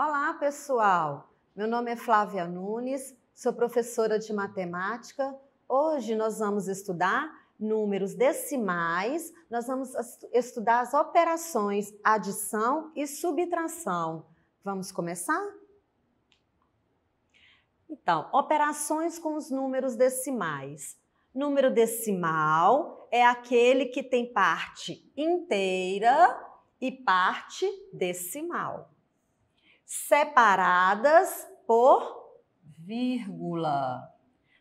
Olá, pessoal! Meu nome é Flávia Nunes, sou professora de matemática. Hoje nós vamos estudar números decimais, nós vamos estudar as operações adição e subtração. Vamos começar? Então, operações com os números decimais. Número decimal é aquele que tem parte inteira e parte decimal separadas por vírgula.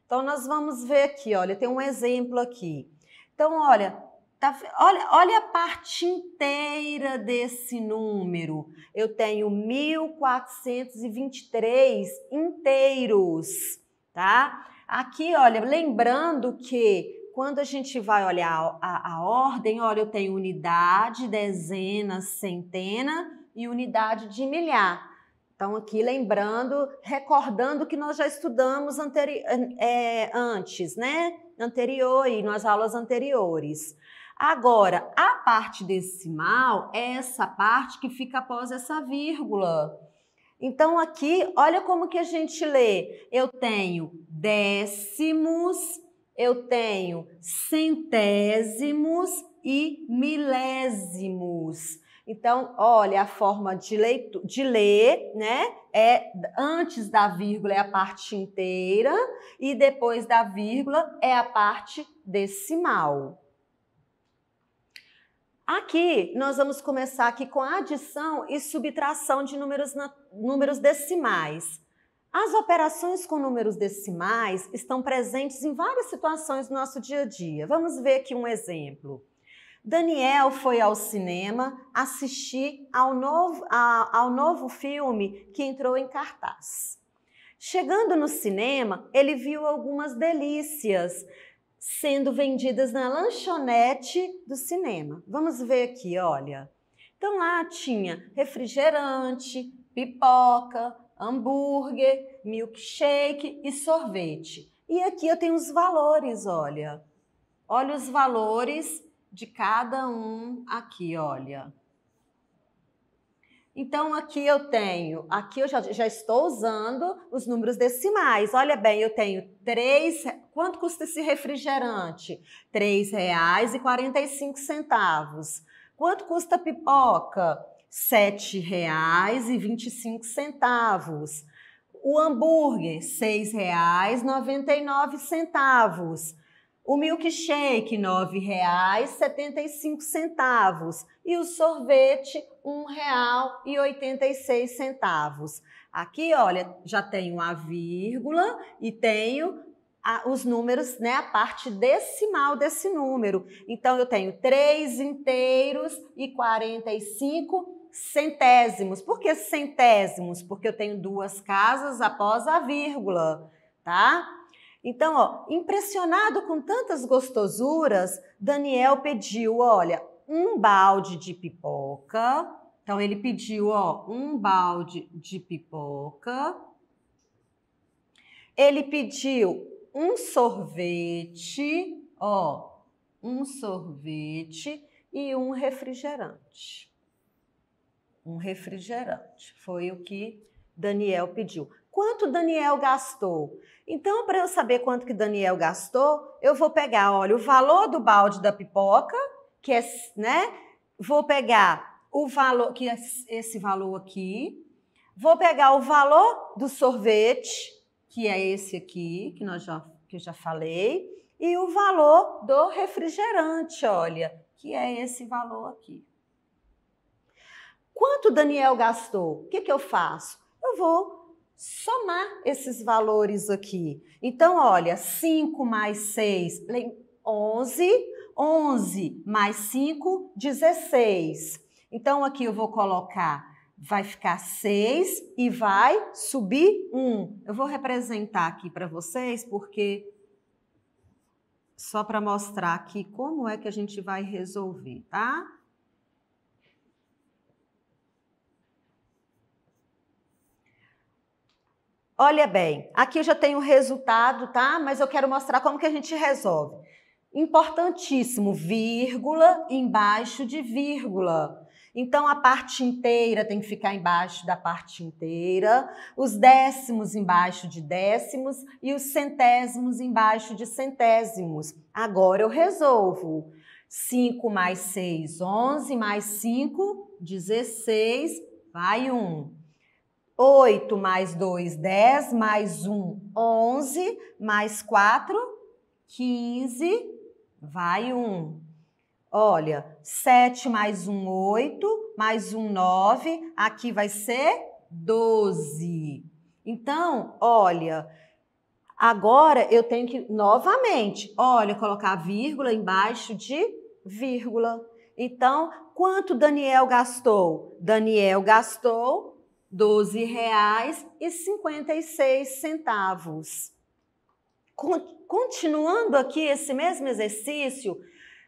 Então, nós vamos ver aqui, olha, tem um exemplo aqui. Então, olha, tá, olha, olha a parte inteira desse número. Eu tenho 1.423 inteiros, tá? Aqui, olha, lembrando que quando a gente vai olhar a, a, a ordem, olha, eu tenho unidade, dezena, centena e unidade de milhar. Então, aqui lembrando, recordando que nós já estudamos anteri é, antes, né? Anterior e nas aulas anteriores. Agora, a parte decimal é essa parte que fica após essa vírgula. Então, aqui, olha como que a gente lê. Eu tenho décimos, eu tenho centésimos e milésimos. Então, olha, a forma de, leito, de ler, né? É antes da vírgula é a parte inteira e depois da vírgula é a parte decimal. Aqui nós vamos começar aqui com a adição e subtração de números, números decimais. As operações com números decimais estão presentes em várias situações do nosso dia a dia. Vamos ver aqui um exemplo. Daniel foi ao cinema assistir ao novo, a, ao novo filme que entrou em cartaz. Chegando no cinema, ele viu algumas delícias sendo vendidas na lanchonete do cinema. Vamos ver aqui, olha. Então lá tinha refrigerante, pipoca, hambúrguer, milkshake e sorvete. E aqui eu tenho os valores, olha. Olha os valores de cada um aqui, olha. Então, aqui eu tenho, aqui eu já, já, estou usando os números decimais. Olha bem, eu tenho três. Quanto custa esse refrigerante? R$ 3,45. Quanto custa a pipoca? R$ 7,25. O hambúrguer, R$ 6,99. O milkshake, R$ 9,75 e o sorvete, R$ 1,86. Aqui, olha, já tenho a vírgula e tenho a, os números, né, a parte decimal desse número. Então, eu tenho 3 inteiros e 45 centésimos. Por que centésimos? Porque eu tenho duas casas após a vírgula, tá? Então, ó, impressionado com tantas gostosuras, Daniel pediu, olha, um balde de pipoca. Então ele pediu, ó, um balde de pipoca. Ele pediu um sorvete, ó, um sorvete e um refrigerante. Um refrigerante foi o que Daniel pediu quanto Daniel gastou. Então, para eu saber quanto que Daniel gastou, eu vou pegar, olha, o valor do balde da pipoca, que é, né? Vou pegar o valor, que é esse valor aqui. Vou pegar o valor do sorvete, que é esse aqui, que, nós já, que eu já falei. E o valor do refrigerante, olha, que é esse valor aqui. Quanto Daniel gastou? O que, que eu faço? Eu vou somar esses valores aqui. Então, olha, 5 mais 6, 11. 11 mais 5, 16. Então, aqui eu vou colocar, vai ficar 6 e vai subir 1. Eu vou representar aqui para vocês, porque só para mostrar aqui como é que a gente vai resolver, tá? Tá? Olha bem, aqui eu já tenho o resultado, tá? Mas eu quero mostrar como que a gente resolve. Importantíssimo, vírgula embaixo de vírgula. Então, a parte inteira tem que ficar embaixo da parte inteira, os décimos embaixo de décimos e os centésimos embaixo de centésimos. Agora eu resolvo. 5 mais 6, 11, mais 5, 16, vai 1. 8 mais 2, 10, mais 1, 11, mais 4, 15, vai 1. Olha, 7 mais 1, 8, mais 1, 9, aqui vai ser 12. Então, olha, agora eu tenho que, novamente, olha, colocar vírgula embaixo de vírgula. Então, quanto Daniel gastou? Daniel gastou doze reais e cinquenta e seis centavos. Continuando aqui esse mesmo exercício,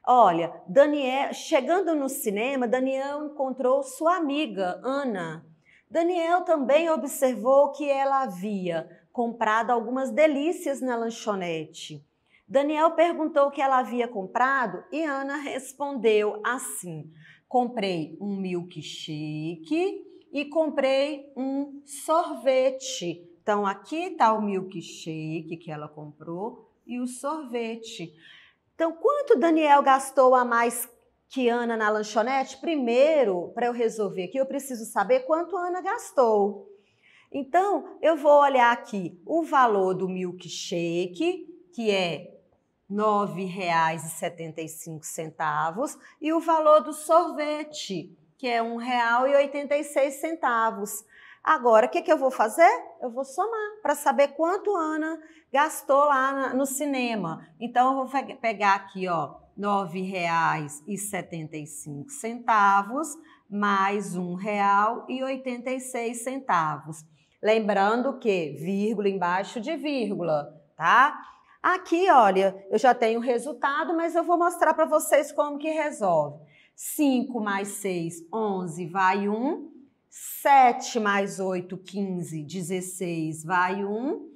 olha, Daniel, chegando no cinema, Daniel encontrou sua amiga Ana. Daniel também observou que ela havia comprado algumas delícias na lanchonete. Daniel perguntou o que ela havia comprado e Ana respondeu assim: Comprei um milkshake e comprei um sorvete. Então aqui está o milkshake que ela comprou e o sorvete. Então quanto Daniel gastou a mais que Ana na lanchonete? Primeiro, para eu resolver aqui, eu preciso saber quanto Ana gastou. Então, eu vou olhar aqui o valor do milkshake, que é R$ 9,75, e o valor do sorvete, que é R$ 1,86. Agora, o que, que eu vou fazer? Eu vou somar para saber quanto Ana gastou lá no cinema. Então, eu vou pegar aqui, ó, R$ 9,75 mais R$ 1,86. Lembrando que vírgula embaixo de vírgula, tá? Aqui, olha, eu já tenho o resultado, mas eu vou mostrar para vocês como que resolve. 5 mais 6, 11, vai 1. 7 mais 8, 15, 16, vai 1.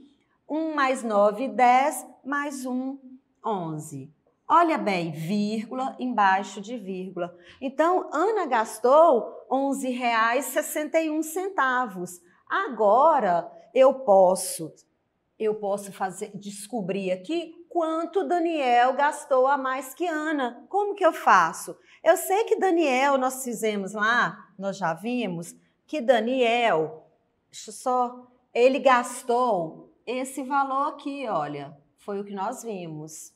1 mais 9, 10, mais 1, 11. Olha bem, vírgula embaixo de vírgula. Então, Ana gastou R$ 11,61. Agora, eu posso eu posso fazer descobrir aqui quanto Daniel gastou a mais que Ana. Como que eu faço? Eu sei que Daniel, nós fizemos lá, nós já vimos, que Daniel, deixa só, ele gastou esse valor aqui, olha, foi o que nós vimos.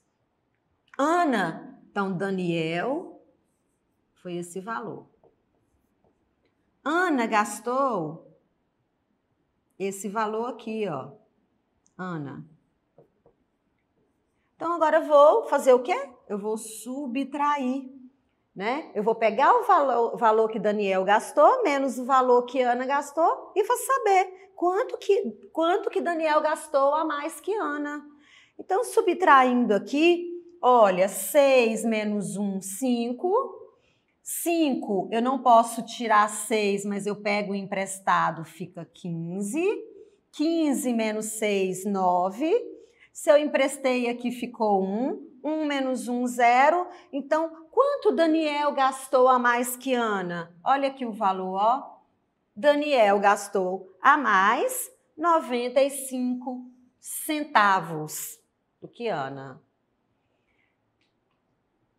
Ana, então Daniel, foi esse valor. Ana gastou esse valor aqui, ó. Ana. Então agora eu vou fazer o quê? Eu vou subtrair. Né? Eu vou pegar o valor, valor que Daniel gastou menos o valor que Ana gastou e vou saber quanto que, quanto que Daniel gastou a mais que Ana. Então, subtraindo aqui, olha, 6 menos 1, 5. 5, eu não posso tirar 6, mas eu pego o emprestado, fica 15. 15 menos 6, 9. Se eu emprestei aqui, ficou 1. 1 menos 1, 0. Então, quanto Daniel gastou a mais que Ana? Olha aqui o valor, ó. Daniel gastou a mais 95 centavos do que Ana.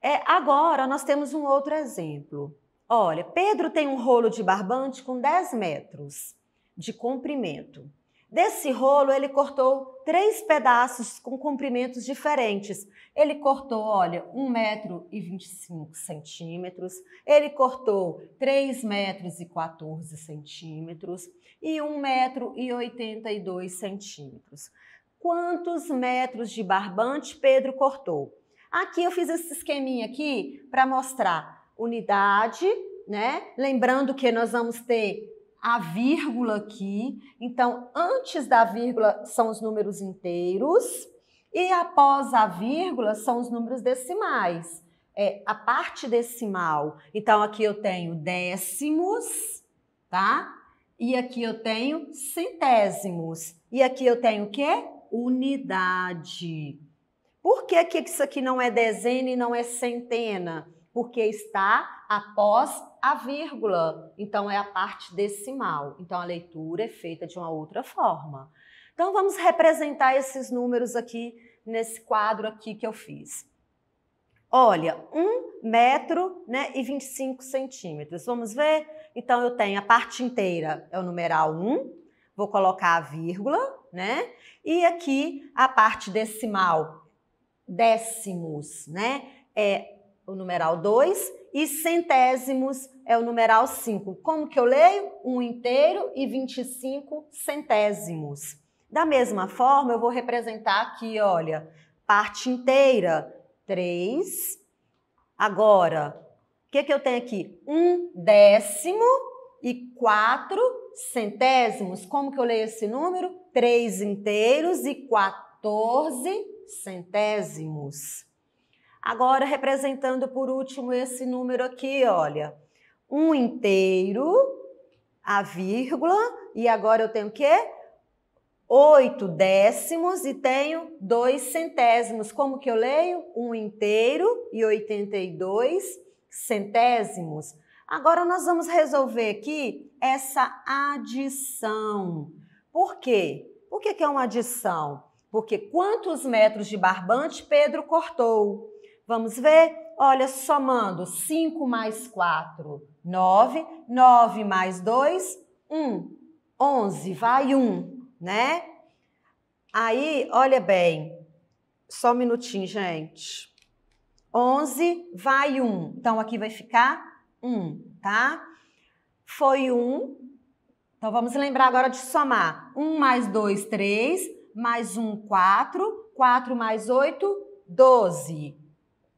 É, agora nós temos um outro exemplo. Olha, Pedro tem um rolo de barbante com 10 metros de comprimento. Desse rolo, ele cortou três pedaços com comprimentos diferentes. Ele cortou, olha, 1,25 metro e 25 centímetros, ele cortou 3 metros e 14 centímetros e 1 metro e 82 centímetros. Quantos metros de barbante Pedro cortou? Aqui eu fiz esse esqueminha aqui para mostrar unidade, né? Lembrando que nós vamos ter a vírgula aqui. Então, antes da vírgula são os números inteiros e após a vírgula são os números decimais. É a parte decimal. Então, aqui eu tenho décimos, tá? E aqui eu tenho centésimos. E aqui eu tenho o quê? Unidade. Por que, que isso aqui não é dezena e não é centena? Porque está após a vírgula, então é a parte decimal. Então a leitura é feita de uma outra forma. Então vamos representar esses números aqui nesse quadro aqui que eu fiz. Olha, 1 metro né, e 25 centímetros. Vamos ver? Então eu tenho a parte inteira é o numeral 1, vou colocar a vírgula, né? E aqui a parte decimal, décimos, né? É o numeral 2 e centésimos é o numeral 5. Como que eu leio? 1 um inteiro e 25 centésimos. Da mesma forma, eu vou representar aqui, olha, parte inteira, 3. Agora, o que, que eu tenho aqui? 1 um décimo e 4 centésimos. Como que eu leio esse número? 3 inteiros e 14 centésimos. Agora, representando por último esse número aqui, olha. Um inteiro, a vírgula, e agora eu tenho o quê? Oito décimos e tenho dois centésimos. Como que eu leio? Um inteiro e 82 centésimos. Agora nós vamos resolver aqui essa adição. Por quê? Por que, que é uma adição? Porque quantos metros de barbante Pedro cortou? Vamos ver? Olha, somando 5 mais 4, 9. 9 mais 2, 1. 11, vai 1, né? Aí, olha bem. Só um minutinho, gente. 11 vai 1. Então, aqui vai ficar 1, tá? Foi 1. Então, vamos lembrar agora de somar. 1 mais 2, 3. Mais 1, 4. 4 mais 8, 12.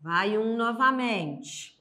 Vai um novamente.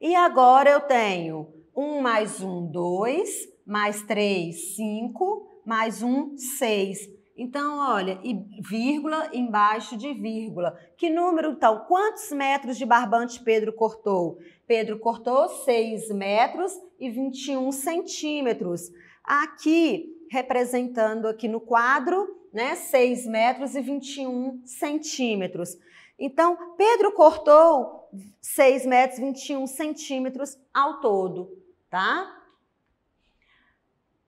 E agora eu tenho um mais um, dois mais três, cinco mais um, seis. Então, olha, vírgula embaixo de vírgula. Que número, então? Quantos metros de barbante Pedro cortou? Pedro cortou 6 metros e 21 centímetros. Aqui, representando aqui no quadro, né, 6 metros e 21 centímetros. Então, Pedro cortou 6 metros 21 centímetros ao todo, tá?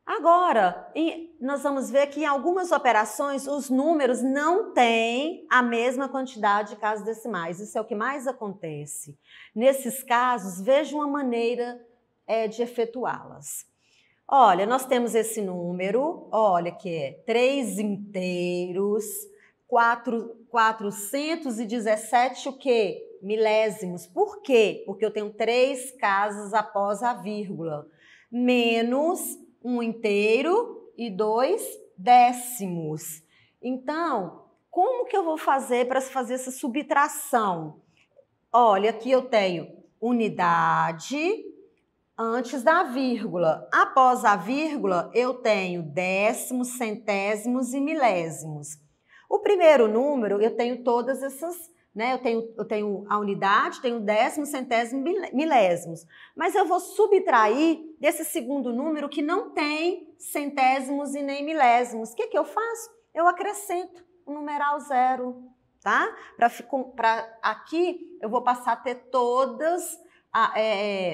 Agora, nós vamos ver que em algumas operações os números não têm a mesma quantidade de casos decimais. Isso é o que mais acontece. Nesses casos, veja uma maneira é, de efetuá-las. Olha, nós temos esse número, olha que é 3 inteiros 4, 417 o quê? Milésimos. Por quê? Porque eu tenho três casas após a vírgula. Menos um inteiro e dois décimos. Então, como que eu vou fazer para fazer essa subtração? Olha, aqui eu tenho unidade antes da vírgula. Após a vírgula, eu tenho décimos, centésimos e milésimos. O primeiro número, eu tenho todas essas, né? Eu tenho, eu tenho a unidade, tenho décimo, centésimo, milésimos. Mas eu vou subtrair desse segundo número que não tem centésimos e nem milésimos. O que, que eu faço? Eu acrescento o numeral zero, tá? Para aqui, eu vou passar a ter todas. A, é,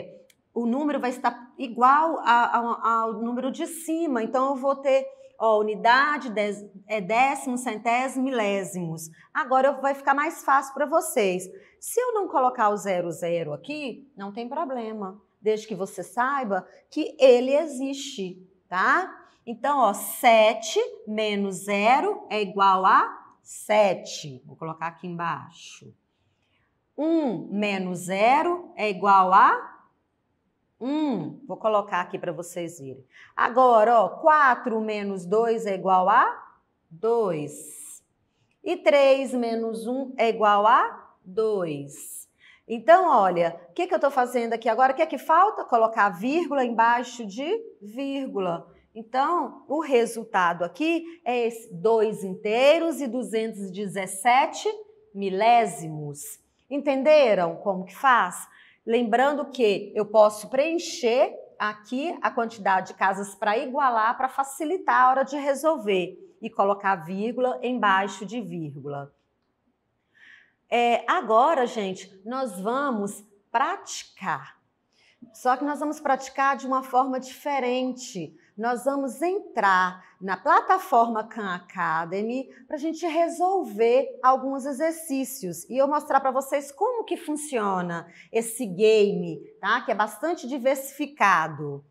é, o número vai estar igual a, a, ao número de cima, então eu vou ter ó, unidade, dez, é, décimos, centésimos, milésimos. Agora vai ficar mais fácil para vocês. Se eu não colocar o zero zero aqui, não tem problema, desde que você saiba que ele existe, tá? Então, ó, 7 menos 0 é igual a 7. Vou colocar aqui embaixo. 1 menos 0 é igual a 1. Vou colocar aqui para vocês verem. Agora, ó, 4 menos 2 é igual a 2. E 3 menos 1 é igual a 2. Então, olha, o que, que eu estou fazendo aqui agora? O que é que falta? Colocar vírgula embaixo de vírgula. Então, o resultado aqui é 2 inteiros e 217 milésimos. Entenderam como que faz? Lembrando que eu posso preencher aqui a quantidade de casas para igualar, para facilitar a hora de resolver e colocar vírgula embaixo de vírgula. É, agora, gente, nós vamos praticar. Só que nós vamos praticar de uma forma diferente nós vamos entrar na plataforma Khan Academy para a gente resolver alguns exercícios e eu mostrar para vocês como que funciona esse game, tá? Que é bastante diversificado.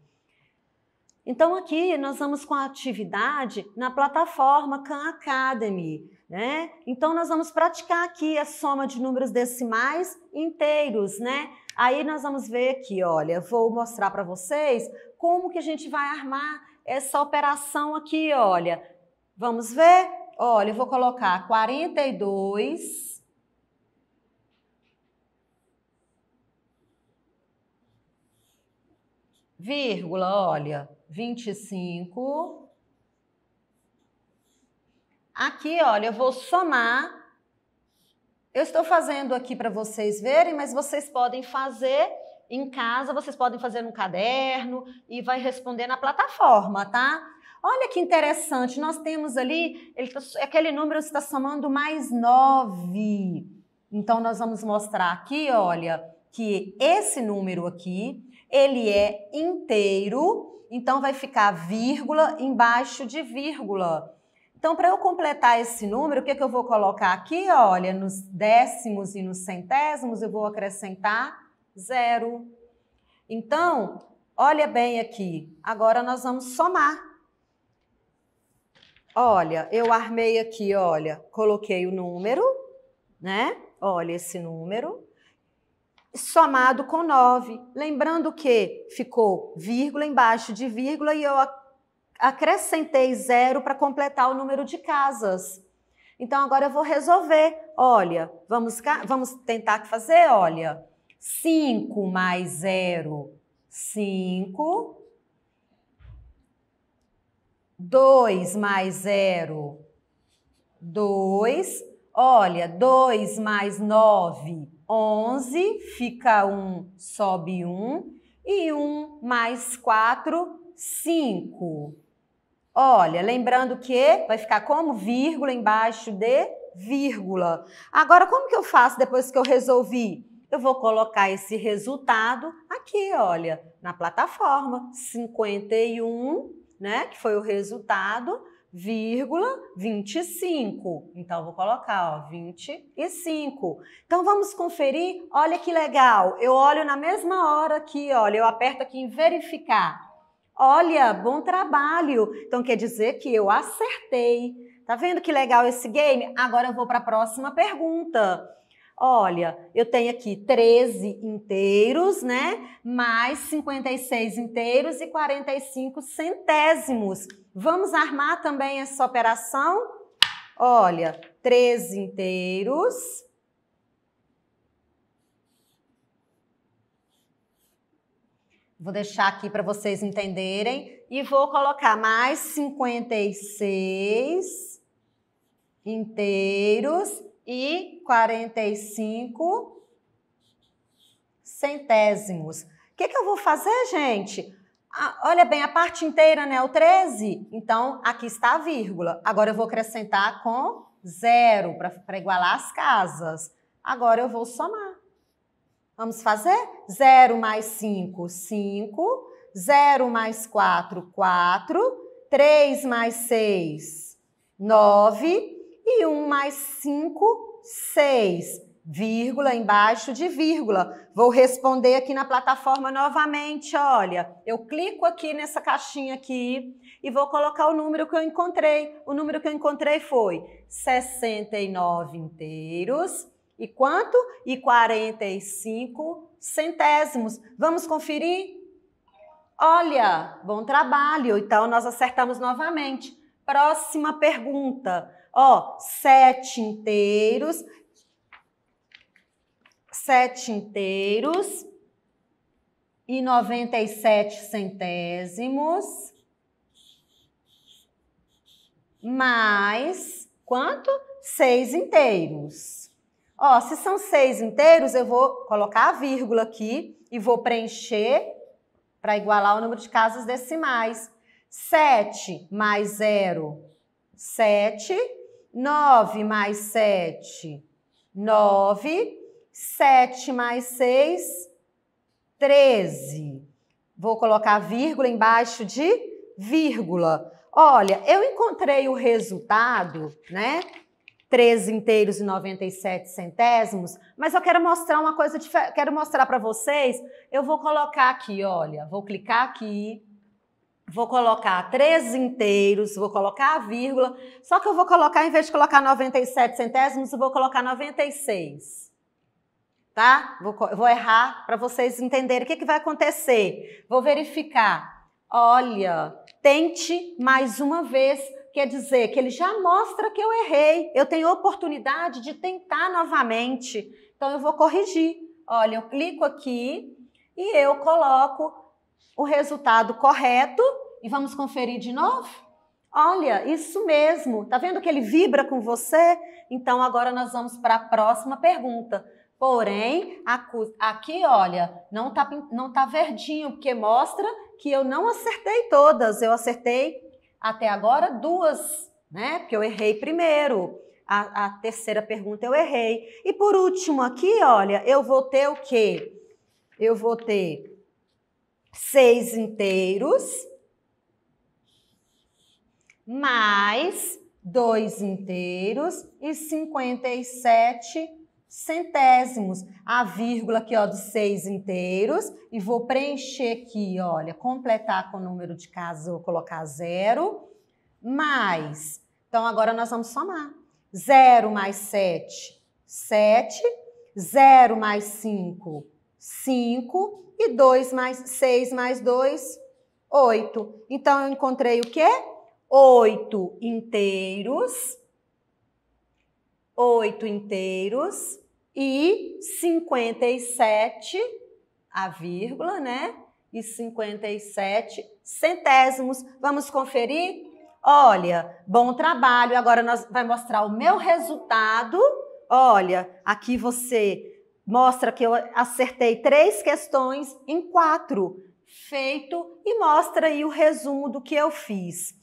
Então aqui nós vamos com a atividade na plataforma Khan Academy, né? Então nós vamos praticar aqui a soma de números decimais inteiros, né? Aí nós vamos ver aqui, olha, vou mostrar para vocês como que a gente vai armar essa operação aqui, olha? Vamos ver? Olha, eu vou colocar 42 vírgula, olha, 25 Aqui, olha, eu vou somar eu estou fazendo aqui para vocês verem, mas vocês podem fazer em casa, vocês podem fazer no caderno e vai responder na plataforma, tá? Olha que interessante, nós temos ali, tá aquele número está somando mais 9. Então, nós vamos mostrar aqui, olha, que esse número aqui, ele é inteiro, então vai ficar vírgula embaixo de vírgula. Então, para eu completar esse número, o que, é que eu vou colocar aqui? Olha, nos décimos e nos centésimos, eu vou acrescentar Zero. Então, olha bem aqui. Agora nós vamos somar. Olha, eu armei aqui, olha, coloquei o número, né? Olha esse número, somado com 9. Lembrando que ficou vírgula embaixo de vírgula e eu acrescentei zero para completar o número de casas. Então agora eu vou resolver. Olha, vamos, vamos tentar fazer, olha. 5 mais 0, 5. 2 mais 0, 2. Olha, 2 mais 9, 11. Fica 1, um, sobe 1. Um. E 1 um mais 4, 5. Olha, lembrando que vai ficar como vírgula embaixo de vírgula. Agora, como que eu faço depois que eu resolvi? eu vou colocar esse resultado aqui, olha, na plataforma 51, né, que foi o resultado, vírgula 25. Então vou colocar, ó, 25. Então vamos conferir. Olha que legal. Eu olho na mesma hora aqui, olha, eu aperto aqui em verificar. Olha, bom trabalho. Então quer dizer que eu acertei. Tá vendo que legal esse game? Agora eu vou para a próxima pergunta olha, eu tenho aqui 13 inteiros, né? Mais 56 inteiros e 45 centésimos. Vamos armar também essa operação? Olha, 13 inteiros. Vou deixar aqui para vocês entenderem e vou colocar mais 56 inteiros e 45 centésimos. O que, que eu vou fazer, gente? Ah, olha bem, a parte inteira, né? O 13. Então, aqui está a vírgula. Agora eu vou acrescentar com zero para igualar as casas. Agora eu vou somar. Vamos fazer? 0 mais 5, 5. 0 mais 4, 4. 3 mais 6, 9. E 1 mais 5, 6. Vírgula embaixo de vírgula. Vou responder aqui na plataforma novamente, olha. Eu clico aqui nessa caixinha aqui e vou colocar o número que eu encontrei. O número que eu encontrei foi 69 inteiros e quanto? E 45 centésimos. Vamos conferir? Olha, bom trabalho. Então nós acertamos novamente. Próxima pergunta. Ó, sete inteiros, sete inteiros e noventa e sete centésimos, mais quanto? Seis inteiros. Ó, se são seis inteiros, eu vou colocar a vírgula aqui e vou preencher para igualar o número de casas decimais. 7 mais 0, 7. 9 mais 7, 9. 7 mais 6, 13. Vou colocar vírgula embaixo de vírgula. Olha, eu encontrei o resultado, né? 13 inteiros e 97 centésimos, mas eu quero mostrar uma coisa, quero mostrar para vocês. Eu vou colocar aqui, olha, vou clicar aqui, Vou colocar três inteiros, vou colocar a vírgula, só que eu vou colocar, em vez de colocar 97 centésimos, eu vou colocar 96. Tá? Vou, vou errar para vocês entenderem o que, que vai acontecer. Vou verificar. Olha, tente mais uma vez, quer dizer que ele já mostra que eu errei. Eu tenho oportunidade de tentar novamente. Então eu vou corrigir. Olha, eu clico aqui e eu coloco o resultado correto e vamos conferir de novo? Olha, isso mesmo. Tá vendo que ele vibra com você? Então agora nós vamos para a próxima pergunta. Porém, aqui, olha, não tá, não tá verdinho, porque mostra que eu não acertei todas. Eu acertei até agora duas, né? Porque eu errei primeiro. A, a terceira pergunta eu errei. E por último aqui, olha, eu vou ter o quê? Eu vou ter seis inteiros mais dois inteiros e 57 centésimos. A vírgula aqui, ó, dos seis inteiros. E vou preencher aqui, olha, completar com o número de casa vou colocar zero, mais. Então, agora nós vamos somar. Zero mais sete, sete. Zero mais cinco, cinco. E 2 mais 6 mais 2, 8. Então, eu encontrei o quê? 8 inteiros. 8 inteiros e 57, a vírgula, né? E 57 centésimos. Vamos conferir? Olha, bom trabalho. Agora nós vai mostrar o meu resultado. Olha, aqui você Mostra que eu acertei três questões em quatro, feito, e mostra aí o resumo do que eu fiz.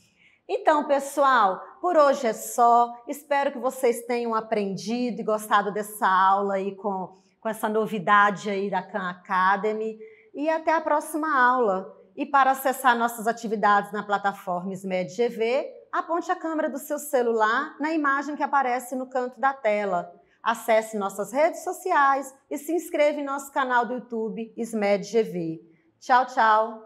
Então, pessoal, por hoje é só. Espero que vocês tenham aprendido e gostado dessa aula aí com, com essa novidade aí da Khan Academy. E até a próxima aula. E para acessar nossas atividades na plataforma SMED GV, aponte a câmera do seu celular na imagem que aparece no canto da tela. Acesse nossas redes sociais e se inscreva em nosso canal do YouTube SMED GV. Tchau, tchau!